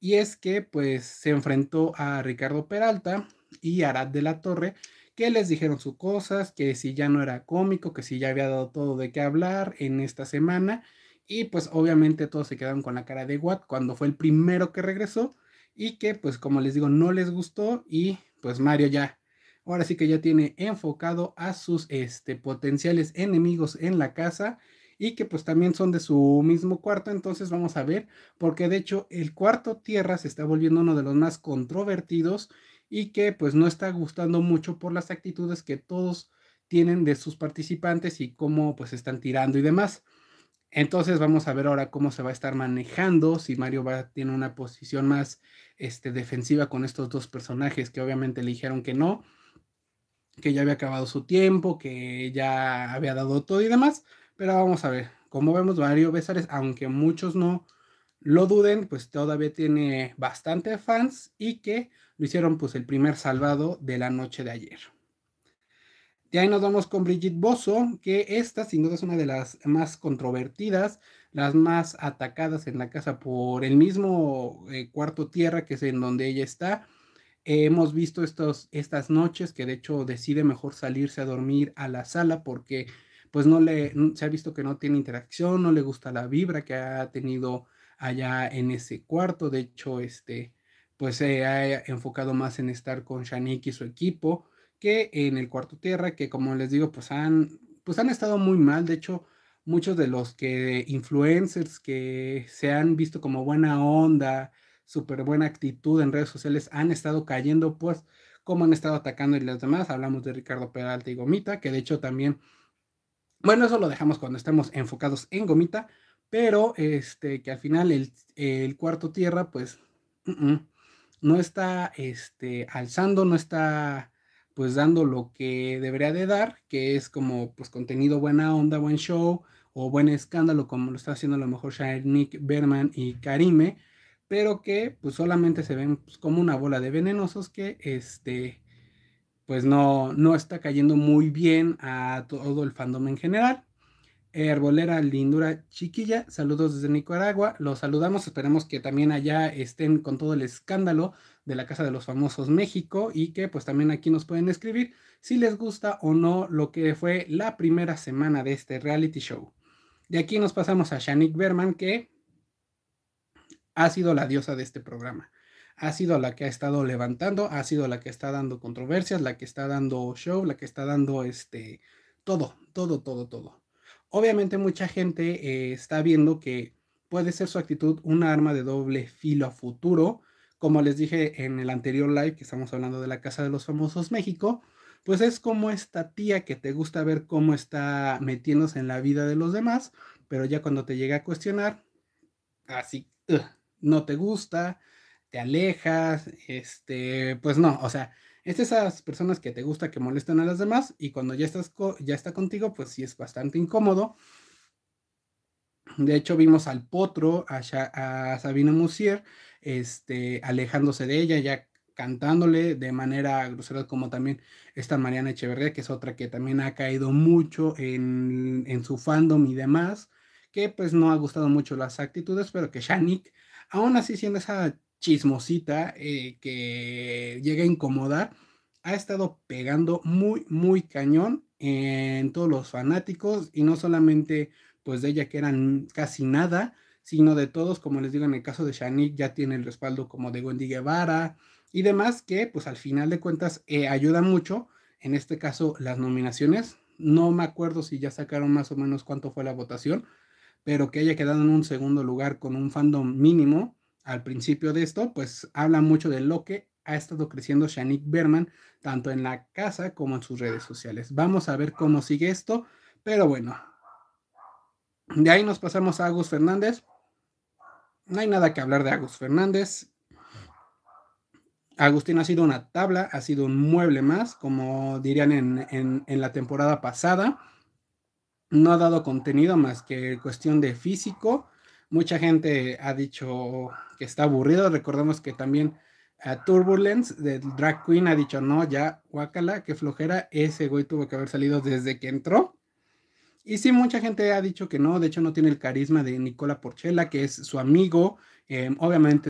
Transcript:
y es que pues se enfrentó a Ricardo Peralta y Arad de la Torre, que les dijeron sus cosas, que si ya no era cómico, que si ya había dado todo de qué hablar en esta semana, y pues obviamente todos se quedaron con la cara de Watt cuando fue el primero que regresó, y que pues como les digo, no les gustó, y pues Mario ya ahora sí que ya tiene enfocado a sus este, potenciales enemigos en la casa y que pues también son de su mismo cuarto, entonces vamos a ver, porque de hecho el cuarto Tierra se está volviendo uno de los más controvertidos y que pues no está gustando mucho por las actitudes que todos tienen de sus participantes y cómo pues están tirando y demás. Entonces vamos a ver ahora cómo se va a estar manejando, si Mario va tiene una posición más este, defensiva con estos dos personajes que obviamente le dijeron que no, que ya había acabado su tiempo, que ya había dado todo y demás. Pero vamos a ver, como vemos, Mario Besares, aunque muchos no lo duden, pues todavía tiene bastante fans y que lo hicieron pues el primer salvado de la noche de ayer. De ahí nos vamos con Brigitte Bozo que esta sin duda es una de las más controvertidas, las más atacadas en la casa por el mismo eh, cuarto tierra que es en donde ella está. hemos visto estos, estas noches que de hecho decide mejor salirse a dormir a la sala porque pues no le, se ha visto que no tiene interacción, no le gusta la vibra que ha tenido allá en ese cuarto. De hecho, este, pues se ha enfocado más en estar con Shanique y su equipo que en el cuarto tierra, que como les digo, pues han, pues han estado muy mal. De hecho, muchos de los que influencers que se han visto como buena onda, súper buena actitud en redes sociales, han estado cayendo, pues, como han estado atacando y las demás. Hablamos de Ricardo Peralta y Gomita, que de hecho también bueno, eso lo dejamos cuando estemos enfocados en gomita, pero este, que al final el, cuarto tierra, pues, uh-uh, no está este, alzando, no está pues dando lo que debería de dar, que es como pues contenido buena onda, buen show o buen escándalo, como lo está haciendo a lo mejor Shire Nick Berman y Karime, pero que pues solamente se ven pues, como una bola de venenosos que este pues no, no está cayendo muy bien a todo el fandom en general. Herbolera Lindura Chiquilla, saludos desde Nicaragua, los saludamos, esperemos que también allá estén con todo el escándalo de la Casa de los Famosos México y que pues también aquí nos pueden escribir si les gusta o no lo que fue la primera semana de este reality show. De aquí nos pasamos a Shanique Berman, que ha sido la diosa de este programa ha sido la que ha estado levantando, ha sido la que está dando controversias, la que está dando show, la que está dando este todo, todo, todo, todo. Obviamente mucha gente eh, está viendo que puede ser su actitud un arma de doble filo a futuro. Como les dije en el anterior live que estamos hablando de la Casa de los Famosos México, pues es como esta tía que te gusta ver cómo está metiéndose en la vida de los demás, pero ya cuando te llega a cuestionar, así, no te gusta, te alejas, este, pues no, o sea, es esas personas que te gusta que molestan a las demás y cuando ya estás ya está contigo, pues sí es bastante incómodo. De hecho, vimos al Potro, a, a Sabina Musier, este, alejándose de ella, ya cantándole de manera grosera, como también esta Mariana Echeverría, que es otra que también ha caído mucho en, en su fandom y demás, que pues no ha gustado mucho las actitudes, pero que Shanik, aún así siendo esa chismosita eh, que llega a incomodar, ha estado pegando muy, muy cañón en todos los fanáticos y no solamente pues de ella que eran casi nada, sino de todos, como les digo, en el caso de Shanique ya tiene el respaldo como de Wendy Guevara y demás que pues al final de cuentas eh, ayuda mucho, en este caso las nominaciones, no me acuerdo si ya sacaron más o menos cuánto fue la votación, pero que haya quedado en un segundo lugar con un fandom mínimo, al principio de esto, pues habla mucho de lo que ha estado creciendo Shanique Berman, tanto en la casa como en sus redes sociales. Vamos a ver cómo sigue esto, pero bueno. De ahí nos pasamos a Agus Fernández. No hay nada que hablar de Agus Fernández. Agustín ha sido una tabla, ha sido un mueble más, como dirían en, en, en la temporada pasada. No ha dado contenido más que cuestión de físico Mucha gente ha dicho que está aburrido. Recordemos que también a Turbulence de Drag Queen ha dicho, no, ya, guácala, qué flojera, ese güey tuvo que haber salido desde que entró. Y sí, mucha gente ha dicho que no, de hecho no tiene el carisma de Nicola Porchela, que es su amigo, em, obviamente